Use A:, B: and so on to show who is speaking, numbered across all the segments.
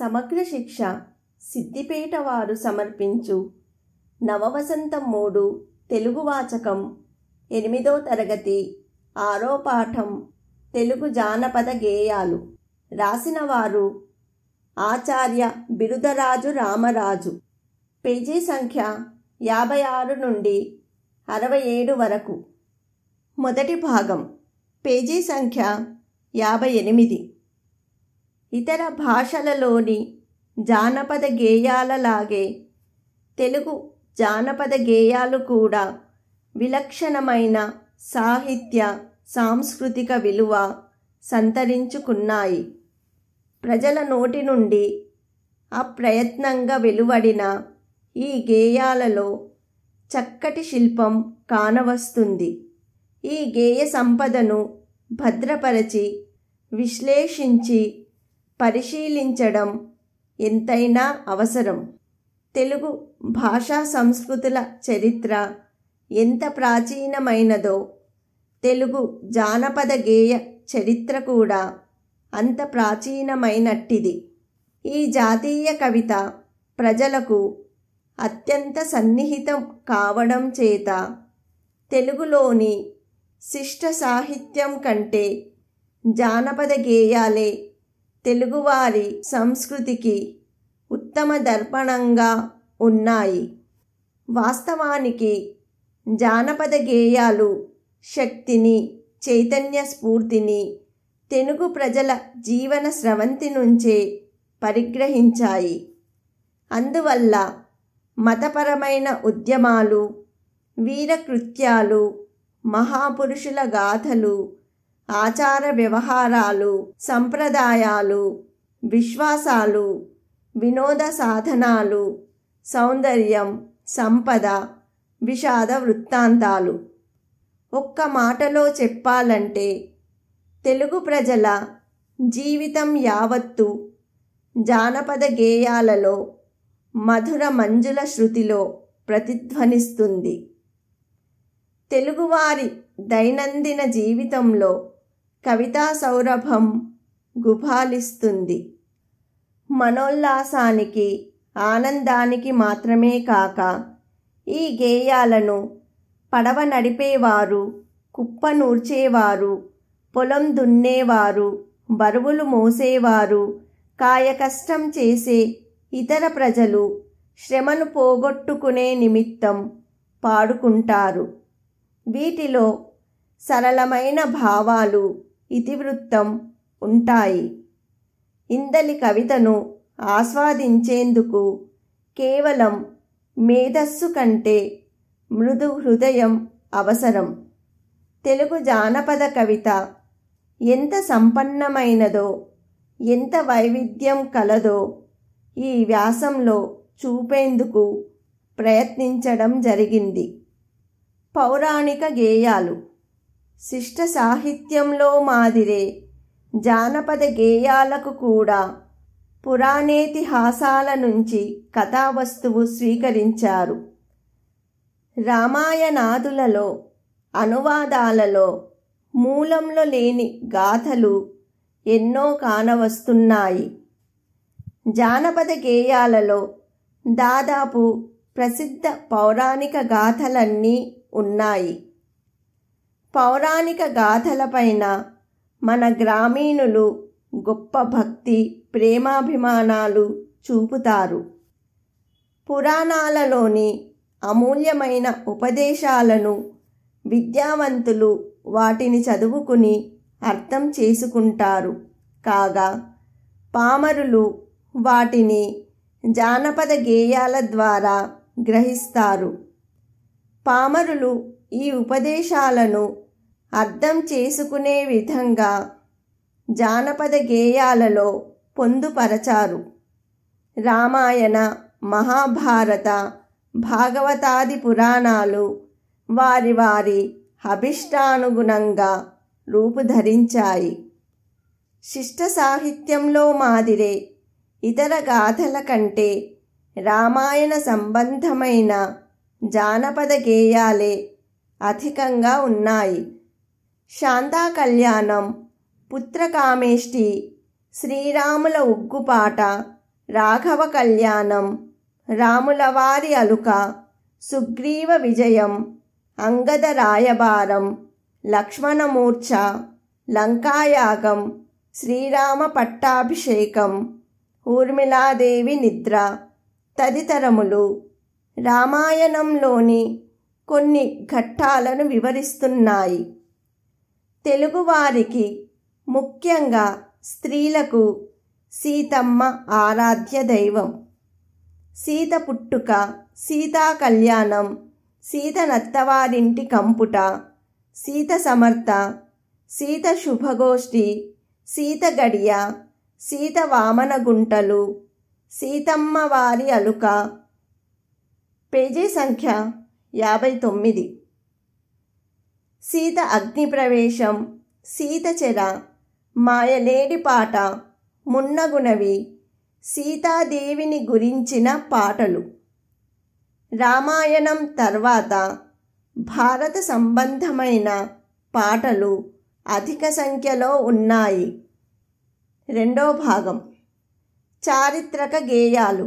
A: సమగ్ర శిక్ష సిద్దిపేట వారు సమర్పించు నవవసంతం మూడు తెలుగు వాచకం ఎనిమిదో తరగతి ఆరో పాఠం తెలుగు జానపద గేయాలు రాసినవారు ఆచార్య బిరుదరాజు రామరాజు పేజీ సంఖ్య యాభై ఆరు నుండి అరవై ఏడు వరకు మొదటి భాగం పేజీ సంఖ్య యాభై ఎనిమిది ఇతర భాషలలోని జానపద గేయాలలాగే తెలుగు జానపద గేయాలు కూడా విలక్షణమైన సాహిత్య సాంస్కృతిక విలువ సంతరించుకున్నాయి ప్రజల నోటి నుండి అప్రయత్నంగా వెలువడిన ఈ గేయాలలో చక్కటి శిల్పం కానవస్తుంది ఈ గేయ సంపదను భద్రపరచి విశ్లేషించి పరిశీలించడం ఎంతైనా అవసరం తెలుగు భాషా సంస్కృతుల చరిత్ర ఎంత ప్రాచీనమైనదో తెలుగు జానపద గేయ చరిత్ర కూడా అంత ప్రాచీనమైనట్టిది ఈ జాతీయ కవిత ప్రజలకు అత్యంత సన్నిహితం కావడం చేత తెలుగులోని శిష్ట సాహిత్యం కంటే జానపద గేయాలే తెలుగువారి సంస్కృతికి ఉత్తమ దర్పణంగా ఉన్నాయి వాస్తవానికి జానపద గేయాలు శక్తిని చైతన్య స్ఫూర్తిని తెలుగు ప్రజల జీవన స్రవంతి నుంచే పరిగ్రహించాయి అందువల్ల మతపరమైన ఉద్యమాలు వీరకృత్యాలు మహాపురుషుల గాథలు ఆచార వ్యవహారాలు సంప్రదాయాలు విశ్వాసాలు వినోద సాధనాలు సౌందర్యం సంపద విషాద వృత్తాంతాలు ఒక్క మాటలో చెప్పాలంటే తెలుగు ప్రజల జీవితం యావత్తు జానపద గేయాలలో మధుర మంజుల శృతిలో ప్రతిధ్వనిస్తుంది తెలుగువారి దైనందిన జీవితంలో కవితా సౌరభం గుభాలిస్తుంది మనోల్లాసానికి ఆనందానికి మాత్రమే కాక ఈ గేయాలను పడవ నడిపేవారు కుప్ప నూర్చేవారు పొలం దున్నేవారు బరువులు మోసేవారు కాయకష్టం చేసే ఇతర ప్రజలు శ్రమను పోగొట్టుకునే నిమిత్తం పాడుకుంటారు వీటిలో సరళమైన భావాలు ఇతివృత్తం ఉంటాయి ఇందలి కవితను ఆస్వాదించేందుకు కేవలం మేధస్సు కంటే మృదు హృదయం అవసరం తెలుగు జానపద కవిత ఎంత సంపన్నమైనదో ఎంత వైవిధ్యం కలదో ఈ వ్యాసంలో చూపేందుకు ప్రయత్నించడం జరిగింది పౌరాణిక గేయాలు శిష్ట సాహిత్యంలో మాదిరే జానపద గేయాలకు కూడా పురాణేతిహాసాల నుంచి కథావస్తువు స్వీకరించారు రామాయణాదులలో అనువాదాలలో మూలంలో లేని గాథలు ఎన్నో కానవస్తున్నాయి జానపద గేయాలలో దాదాపు ప్రసిద్ధ పౌరాణిక గాథలన్నీ ఉన్నాయి పౌరాణిక గాథలపైన మన గ్రామీణులు గొప్ప భక్తి ప్రేమాభిమానాలు చూపుతారు పురాణాలలోని అమూల్యమైన ఉపదేశాలను విద్యావంతులు వాటిని చదువుకుని అర్థం చేసుకుంటారు కాగా పామరులు వాటిని జానపద గేయాల ద్వారా గ్రహిస్తారు పామరులు ఈ ఉపదేశాలను అర్థం చేసుకునే విధంగా జానపద గేయాలలో పొందుపరచారు రామాయణ మహాభారత భాగవతాది పురాణాలు వారి వారి అభిష్టానుగుణంగా రూపుధరించాయి శిష్ట సాహిత్యంలో మాదిరే ఇతర గాథల కంటే రామాయణ సంబంధమైన జానపద గేయాలే అధికంగా ఉన్నాయి శాంతాకళ్యాణం పుత్రకామేష్టి శ్రీరాముల ఉగ్గుపాట రాఘవ కళ్యాణం రాములవారి అలుక సుగ్రీవ విజయం అంగద రాయబారం లక్ష్మణమూర్ఛ లంకాయాగం శ్రీరామ పట్టాభిషేకం ఊర్మిళాదేవి నిద్ర తదితరములు రామాయణంలోని కొన్ని ఘట్టాలను వివరిస్తున్నాయి తెలుగువారికి ముఖ్యంగా స్త్రీలకు సీతమ్మ ఆరాధ్య దైవం సీత పుట్టుక సీతా కళ్యాణం సీత నత్తవారింటి కంపుట సీత సమర్థ సీత శుభగోష్ఠి సీత గడియ సీత వామన గుంటలు సీతమ్మ వారి అలుక పేజీ సంఖ్య యాభై తొమ్మిది సీత అగ్నిప్రవేశం సీతచెర మాయలేడి పాట మున్నగునవి సీతాదేవిని గురించిన పాటలు రామాయణం తర్వాత భారత సంబంధమైన పాటలు అధిక సంఖ్యలో ఉన్నాయి రెండో భాగం చారిత్రక గేయాలు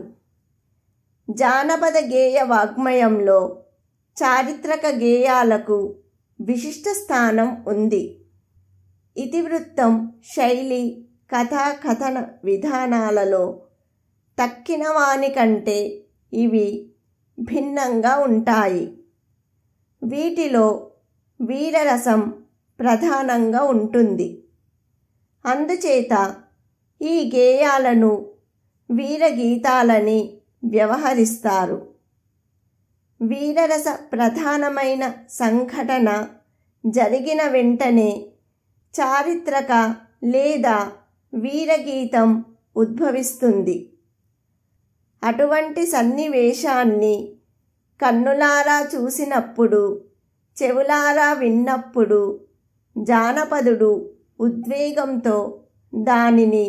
A: జానపద గేయ వాగ్మయంలో చారిత్రక గేయాలకు విశిష్ట స్థానం ఉంది ఇతివృత్తం శైలి కథాకథన విధానాలలో తక్కిన వాని కంటే ఇవి భిన్నంగా ఉంటాయి వీటిలో వీరరసం ప్రధానంగా ఉంటుంది అందుచేత ఈ గేయాలను వీరగీతాలని వ్యవహరిస్తారు వీరరస ప్రధానమైన సంఘటన జరిగిన వెంటనే చారిత్రక లేదా వీరగీతం ఉద్భవిస్తుంది అటువంటి సన్నివేశాన్ని కన్నులారా చూసినప్పుడు చెవులారా విన్నప్పుడు జానపదుడు ఉద్వేగంతో దానిని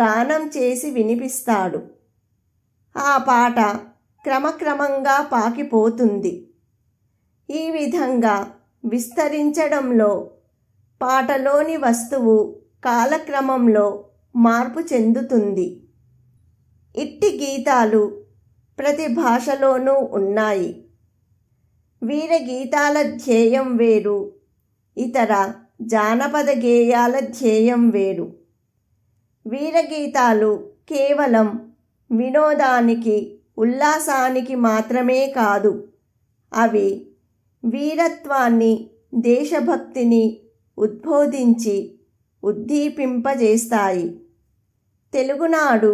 A: గానం చేసి వినిపిస్తాడు ఆ పాట క్రమక్రమంగా పాకిపోతుంది ఈ విధంగా విస్తరించడంలో పాటలోని వస్తువు కాలక్రమంలో మార్పు చెందుతుంది ఇట్టి గీతాలు ప్రతి భాషలోనూ ఉన్నాయి వీర గీతాల ధ్యేయం వేరు ఇతర జానపద గేయాల ధ్యేయం వేరు వీరగీతాలు కేవలం వినోదానికి ఉల్లాసానికి మాత్రమే కాదు అవి వీరత్వాన్ని దేశభక్తిని ఉద్బోధించి ఉద్దీపింపజేస్తాయి తెలుగునాడు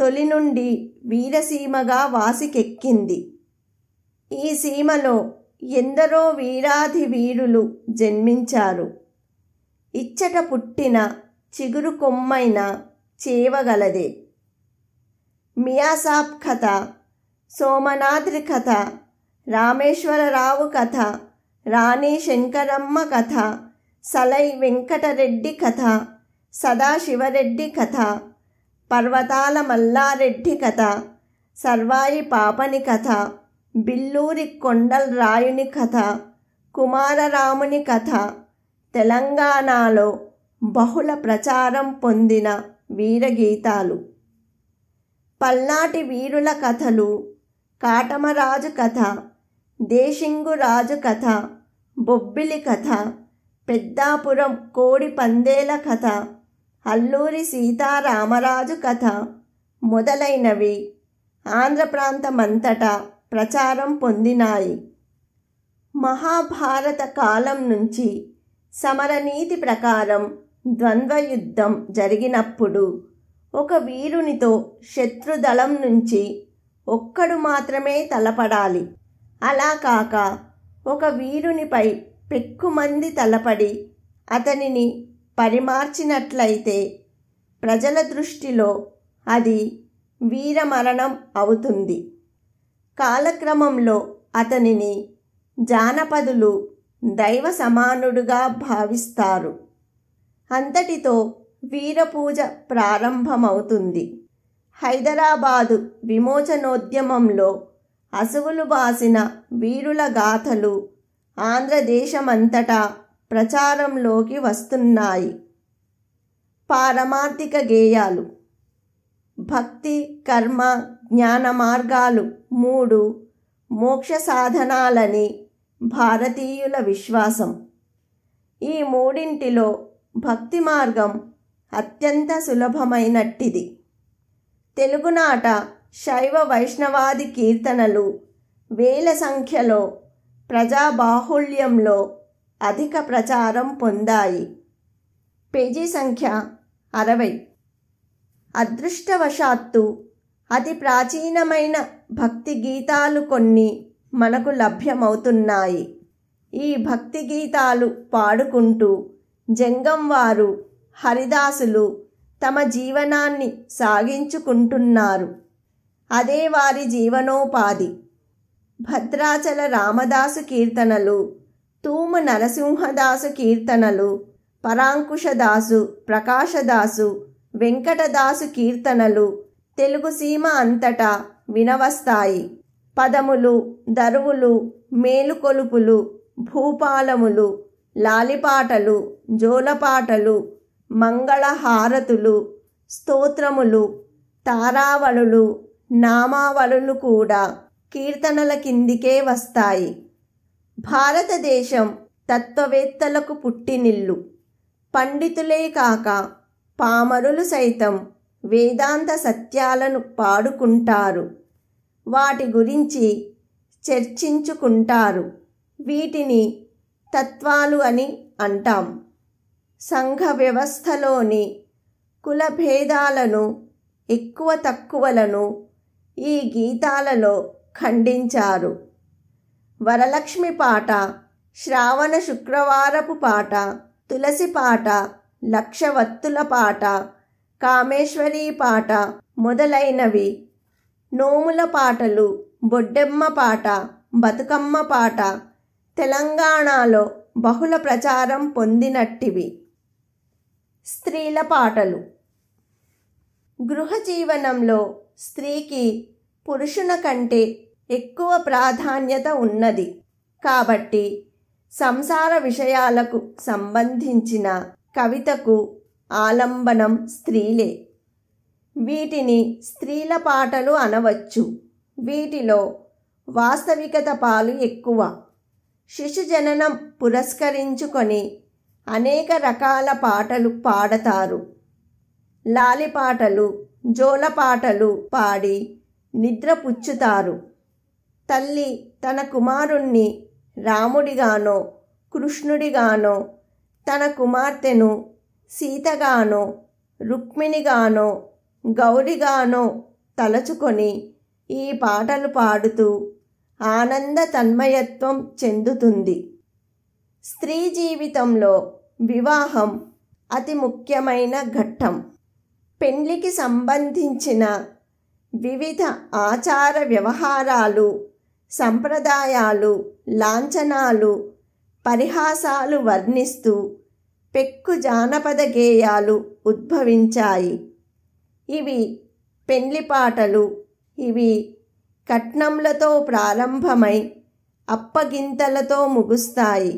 A: తొలి నుండి వీరసీమగా వాసికెక్కింది ఈ సీమలో ఎందరో వీరాధి వీరులు జన్మించారు ఇచ్చట పుట్టిన చిగురు కొమ్మైన చేవగలదే మియాసాబ్ కథ సోమనాథ్రి కథ రామేశ్వరరావు కథ రాణి శంకరమ్మ కథ సలై వెంకటరెడ్డి కథ సదాశివరెడ్డి కథ పర్వతాల మల్లారెడ్డి కథ సర్వాయి పాపని కథ బిల్లూరి కొండల్ రాయుని కథ కుమారరాముని కథ తెలంగాణలో బహుళ ప్రచారం పొందిన వీరగీతాలు పల్నాటి వీరుల కథలు కాటమరాజు కథ దేశింగు రాజు కథ బొబ్బిలి కథ పెద్దాపురం కోడి పందేల కథ అల్లూరి సీతారామరాజు కథ మొదలైనవి ఆంధ్ర ప్రాంతమంతటా ప్రచారం పొందినాయి మహాభారత కాలం నుంచి సమరనీతి ప్రకారం ద్వంద్వయుద్ధం జరిగినప్పుడు ఒక వీరునితో శత్రుదళం నుంచి ఒక్కడు మాత్రమే తలపడాలి అలా కాక ఒక వీరునిపై పెక్కుమంది తలపడి అతనిని పరిమార్చినట్లయితే ప్రజల దృష్టిలో అది వీరమరణం అవుతుంది కాలక్రమంలో అతనిని జానపదులు దైవ సమానుడుగా భావిస్తారు అంతటితో వీరపూజ ప్రారంభమవుతుంది హైదరాబాదు విమోచనోద్యమంలో అసువులు బాసిన వీరుల గాథలు ఆంధ్రదేశమంతటా ప్రచారంలోకి వస్తున్నాయి పారమార్థిక గేయాలు భక్తి కర్మ జ్ఞాన మార్గాలు మూడు మోక్ష సాధనాలని భారతీయుల విశ్వాసం ఈ మూడింటిలో భక్తి మార్గం అత్యంత సులభమైనట్టిది తెలుగునాట శైవ వైష్ణవాది కీర్తనలు వేల సంఖ్యలో ప్రజాబాహుళ్యంలో అధిక ప్రచారం పొందాయి పేజీ సంఖ్య అరవై అదృష్టవశాత్తు అతి ప్రాచీనమైన భక్తి గీతాలు కొన్ని మనకు లభ్యమవుతున్నాయి ఈ భక్తి గీతాలు పాడుకుంటూ జంగం వారు హరిదాసులు తమ జీవనాన్ని సాగించుకుంటున్నారు అదే వారి జీవనోపాధి భద్రాచల రామదాసు కీర్తనలు తూము నరసింహదాసు కీర్తనలు పరాంకుశదాసు ప్రకాశదాసు వెంకటదాసు కీర్తనలు తెలుగు సీమ అంతటా వినవస్తాయి పదములు దరువులు మేలుకొలుపులు భూపాలములు లాలిపాటలు జోలపాటలు మంగళహారతులు స్తోత్రములు తారావళులు నామావళులు కూడా కీర్తనల కిందికే వస్తాయి భారతదేశం తత్వవేత్తలకు పుట్టినిల్లు పండితులే కాక పామరులు సైతం వేదాంత సత్యాలను పాడుకుంటారు వాటి గురించి చర్చించుకుంటారు వీటిని తత్వాలు అని అంటాం సంఘ వ్యవస్థలోని కులభేదాలను ఎక్కువ తక్కువలను ఈ గీతాలలో ఖండించారు వరలక్ష్మి పాట శ్రావణ శుక్రవారపు పాట తులసి పాట లక్షవత్తుల పాట కామేశ్వరీ పాట మొదలైనవి నోముల పాటలు బొడ్డెమ్మ పాట బతుకమ్మ పాట తెలంగాణలో బహుళ ప్రచారం పొందినట్టివి స్త్రీల పాటలు గృహ జీవనంలో స్త్రీకి పురుషుల కంటే ఎక్కువ ప్రాధాన్యత ఉన్నది కాబట్టి సంసార విషయాలకు సంబంధించిన కవితకు ఆలంబనం స్త్రీలే వీటిని స్త్రీల పాటలు అనవచ్చు వీటిలో వాస్తవికత పాలు ఎక్కువ శిశు జననం పురస్కరించుకొని అనేక రకాల పాటలు పాడతారు లాలి పాటలు జోల పాటలు పాడి నిద్రపుచ్చుతారు తల్లి తన కుమారుణ్ణి రాముడిగానో కృష్ణుడిగానో తన కుమార్తెను సీతగానో రుక్మిణిగానో గౌరిగానో తలచుకొని ఈ పాటలు పాడుతూ ఆనంద తన్మయత్వం చెందుతుంది స్త్రీ జీవితంలో వివాహం అతి ముఖ్యమైన ఘట్టం పెండ్లికి సంబంధించిన వివిధ ఆచార వ్యవహారాలు సంప్రదాయాలు లాంఛనాలు పరిహాసాలు వర్ణిస్తూ పెక్కు జానపద గేయాలు ఉద్భవించాయి ఇవి పెండ్లి పాటలు ఇవి కట్నంలతో ప్రారంభమై అప్పగింతలతో ముగుస్తాయి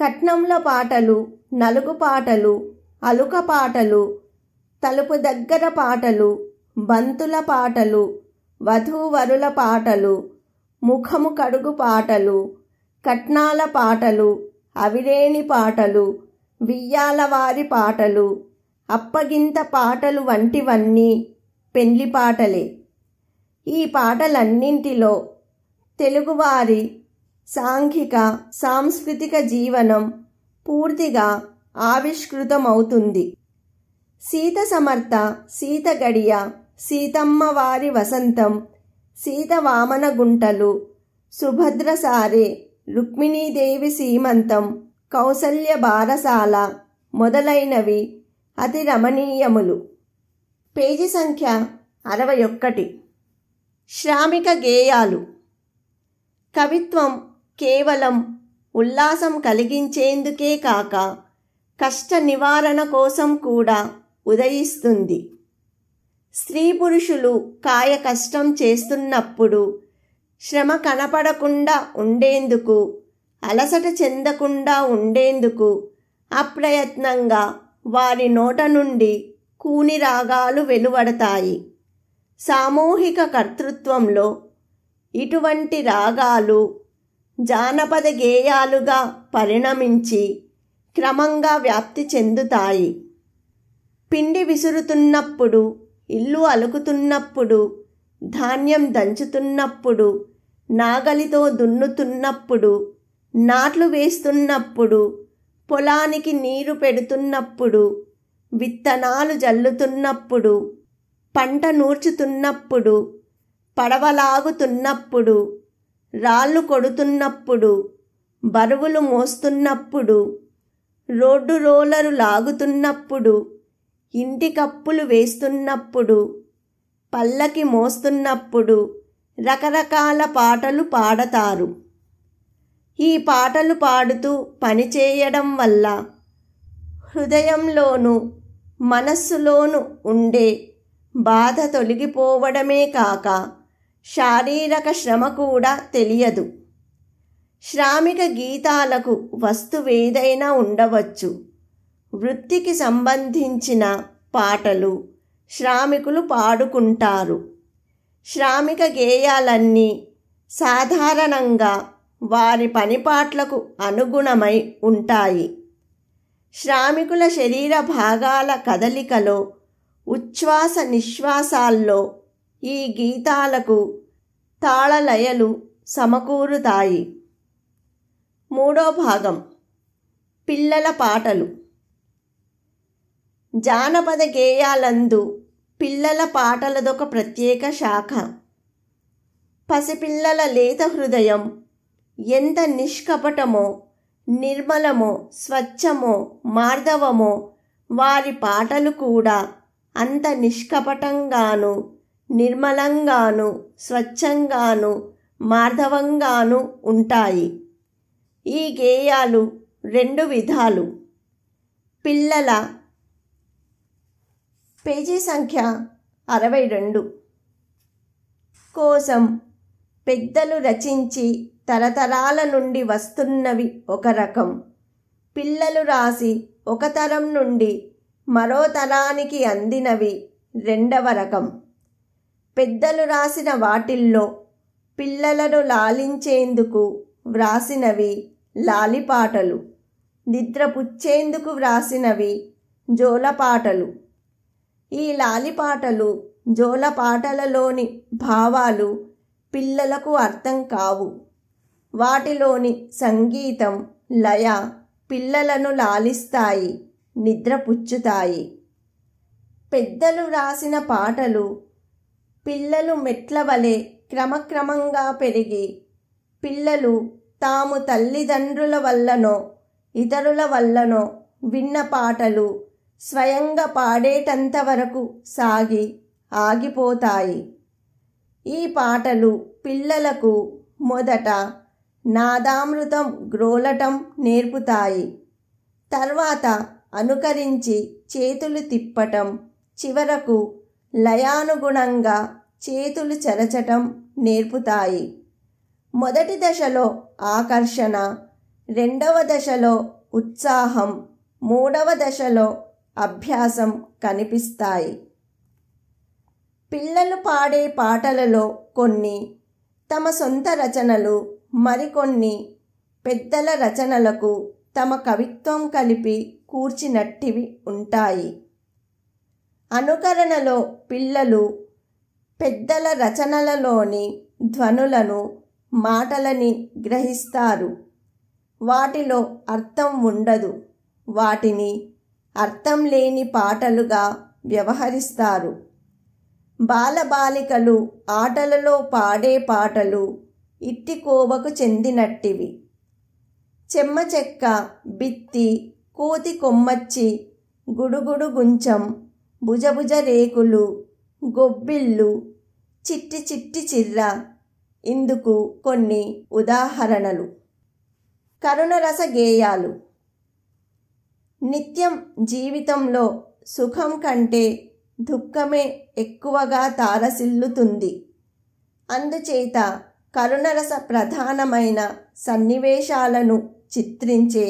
A: కట్నంల పాటలు నలుగు పాటలు అలుక పాటలు తలుపు దగ్గర పాటలు బంతుల పాటలు వధూవరుల పాటలు ముఖము కడుగు పాటలు కట్నాల పాటలు అవిరేణి పాటలు వియ్యాలవారి పాటలు అప్పగింత పాటలు వంటివన్నీ పెండ్లి పాటలే ఈ పాటలన్నింటిలో తెలుగువారి సాంఘిక సాంస్కృతిక జీవనం పూర్తిగా ఆవిష్కృతమవుతుంది సీత సమర్థ సీత గడియ సీతమ్మ వారి వసంతం సీత వామన గుంటలు సుభద్ర సారే రుక్మిణీదేవి సీమంతం కౌసల్య బారసాల మొదలైనవి అతి రమణీయములు పేజీ సంఖ్య అరవై ఒక్కటి శ్రామిక గేయాలు కవిత్వం కేవలం ఉల్లాసం కలిగించేందుకే కాక కష్ట నివారణ కోసం కూడా ఉదయిస్తుంది స్త్రీ పురుషులు కాయ కష్టం చేస్తున్నప్పుడు శ్రమ కనపడకుండా ఉండేందుకు అలసట చెందకుండా ఉండేందుకు అప్రయత్నంగా వారి నోట నుండి కూని రాగాలు వెలువడతాయి సామూహిక కర్తృత్వంలో ఇటువంటి రాగాలు జానపద గేయాలుగా పరిణమించి క్రమంగా వ్యాప్తి చెందుతాయి పిండి విసురుతున్నప్పుడు ఇల్లు అలుకుతున్నప్పుడు ధాన్యం దంచుతున్నప్పుడు నాగలితో దున్నుతున్నప్పుడు నాట్లు వేస్తున్నప్పుడు పొలానికి నీరు పెడుతున్నప్పుడు విత్తనాలు జల్లుతున్నప్పుడు పంట నూర్చుతున్నప్పుడు పడవలాగుతున్నప్పుడు రాళ్ళు కొడుతున్నప్పుడు బరువులు మోస్తున్నప్పుడు రోడ్డు రోలరు లాగుతున్నప్పుడు ఇంటి కప్పులు వేస్తున్నప్పుడు పల్లకి మోస్తున్నప్పుడు రకరకాల పాటలు పాడతారు ఈ పాటలు పాడుతూ పనిచేయడం వల్ల హృదయంలోనూ మనస్సులోను ఉండే బాధ తొలగిపోవడమే కాక శారీరక శ్రమ కూడా తెలియదు శ్రామిక గీతాలకు వస్తువేదైనా ఉండవచ్చు వృత్తికి సంబంధించిన పాటలు శ్రామికులు పాడుకుంటారు శ్రామిక గేయాలన్నీ సాధారణంగా వారి పనిపాట్లకు అనుగుణమై ఉంటాయి శ్రామికుల శరీర భాగాల కదలికలో ఉచ్ఛ్వాస నిశ్వాసాల్లో ఈ గీతాలకు తాళలయలు సమకూరుతాయి మూడో భాగం పిల్లల పాటలు జానపద గేయాలందు పిల్లల పాటలదొక ప్రత్యేక శాఖ పసిపిల్లల లేత హృదయం ఎంత నిష్కపటమో నిర్మలమో స్వచ్ఛమో మార్ధవమో వారి పాటలు కూడా అంత నిష్కపటంగాను నిర్మలంగాను స్వచ్ఛంగాను మాధవంగాను ఉంటాయి ఈ గేయాలు రెండు విధాలు పిల్లల పేజీ సంఖ్య అరవై రెండు కోసం పెద్దలు రచించి తరతరాల నుండి వస్తున్నవి ఒక రకం పిల్లలు రాసి ఒక తరం నుండి మరో తరానికి అందినవి రెండవ రకం పెద్దలు రాసిన వాటిల్లో పిల్లలను లాలించేందుకు వ్రాసినవి లాలిపాటలు నిద్రపుచ్చేందుకు వ్రాసినవి జోలపాటలు ఈ లాలిపాటలు జోలపాటలలోని భావాలు పిల్లలకు అర్థం కావు వాటిలోని సంగీతం లయ పిల్లలను లాలిస్తాయి నిద్రపుచ్చుతాయి పెద్దలు రాసిన పాటలు పిల్లలు మెట్ల వలె క్రమక్రమంగా పెరిగి పిల్లలు తాము తల్లిదండ్రుల వల్లనో ఇతరుల వల్లనో విన్న పాటలు స్వయంగా పాడేటంత వరకు సాగి ఆగిపోతాయి ఈ పాటలు పిల్లలకు మొదట నాదామృతం గ్రోలటం నేర్పుతాయి తర్వాత అనుకరించి చేతులు తిప్పటం చివరకు లయానుగుణంగా చేతులు చలచటం నేర్పుతాయి మొదటి దశలో ఆకర్షణ రెండవ దశలో ఉత్సాహం మూడవ దశలో అభ్యాసం కనిపిస్తాయి పిల్లలు పాడే పాటలలో కొన్ని తమ సొంత రచనలు మరికొన్ని పెద్దల రచనలకు తమ కవిత్వం కలిపి కూర్చినట్టివి ఉంటాయి అనుకరణలో పిల్లలు పెద్దల రచనలలోని ధ్వనులను మాటలని గ్రహిస్తారు వాటిలో అర్థం ఉండదు వాటిని అర్థం లేని పాటలుగా వ్యవహరిస్తారు బాలబాలికలు ఆటలలో పాడే పాటలు ఇట్టికోవకు చెందినట్టివి చెమ్మ చెక్క బిత్తి కోతి కొమ్మచ్చి గుడుగుడు గుంచం భుజభుజ రేకులు గొబ్బిళ్ళు చిట్టి చిట్టి చిర్ర ఇందుకు కొన్ని ఉదాహరణలు కరుణరస గేయాలు నిత్యం జీవితంలో సుఖం కంటే దుఃఖమే ఎక్కువగా తారసిల్లుతుంది అందుచేత కరుణరస ప్రధానమైన సన్నివేశాలను చిత్రించే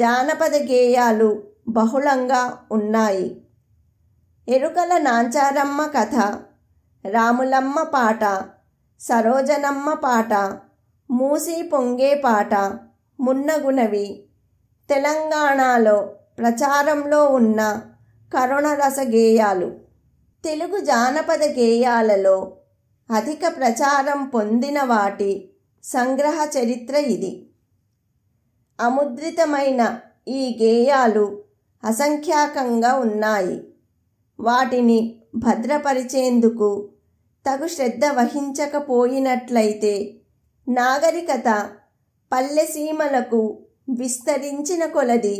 A: జానపద గేయాలు బహుళంగా ఉన్నాయి ఎరుకల నాంచారమ్మ కథ రాములమ్మ పాట సరోజనమ్మ పాట మూసి పొంగే పాట మున్నగునవి తెలంగాణలో ప్రచారంలో ఉన్న కరుణరస గేయాలు తెలుగు జానపద గేయాలలో అధిక ప్రచారం పొందిన వాటి సంగ్రహ చరిత్ర ఇది అముద్రితమైన ఈ గేయాలు అసంఖ్యాకంగా ఉన్నాయి వాటిని భద్రపరిచేందుకు తగు శ్రద్ధ వహించకపోయినట్లయితే నాగరికత పల్లెసీమలకు విస్తరించిన కొలది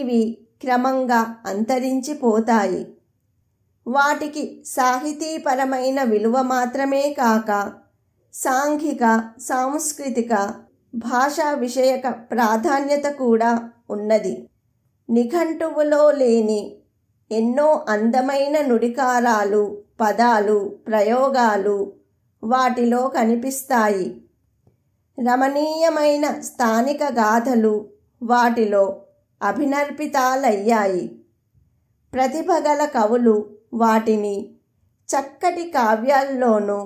A: ఇవి క్రమంగా అంతరించిపోతాయి వాటికి సాహితీపరమైన విలువ మాత్రమే కాక సాంఘిక సాంస్కృతిక భాషా విషయక ప్రాధాన్యత కూడా ఉన్నది నిఘంటువులో లేని ఎన్నో అందమైన నుడికారాలు పదాలు ప్రయోగాలు వాటిలో కనిపిస్తాయి రమణీయమైన స్థానిక గాథలు వాటిలో అభినర్పితాలయ్యాయి ప్రతిభగల కవులు వాటిని చక్కటి కావ్యాల్లోనూ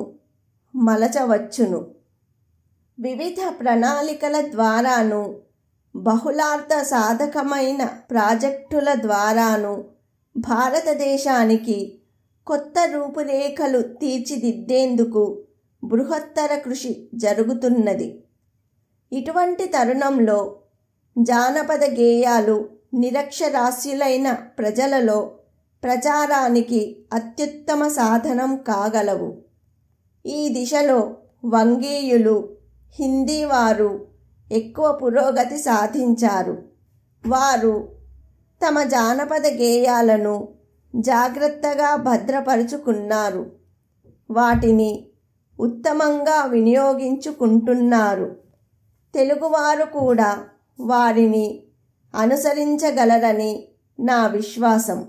A: మలచవచ్చును వివిధ ప్రణాళికల ద్వారాను బహుళార్థ సాధకమైన ప్రాజెక్టుల ద్వారాను భారతదేశానికి కొత్త రూపురేఖలు తీర్చిదిద్దేందుకు బృహత్తర కృషి జరుగుతున్నది ఇటువంటి తరుణంలో జానపద గేయాలు నిరక్షరాస్యులైన ప్రజలలో ప్రచారానికి అత్యుత్తమ సాధనం కాగలవు ఈ దిశలో వంగీయులు హిందీ వారు ఎక్కువ పురోగతి సాధించారు వారు తమ జానపద గేయాలను జాగ్రత్తగా భద్రపరుచుకున్నారు వాటిని ఉత్తమంగా వినియోగించుకుంటున్నారు తెలుగువారు కూడా వారిని అనుసరించగలరని నా విశ్వాసం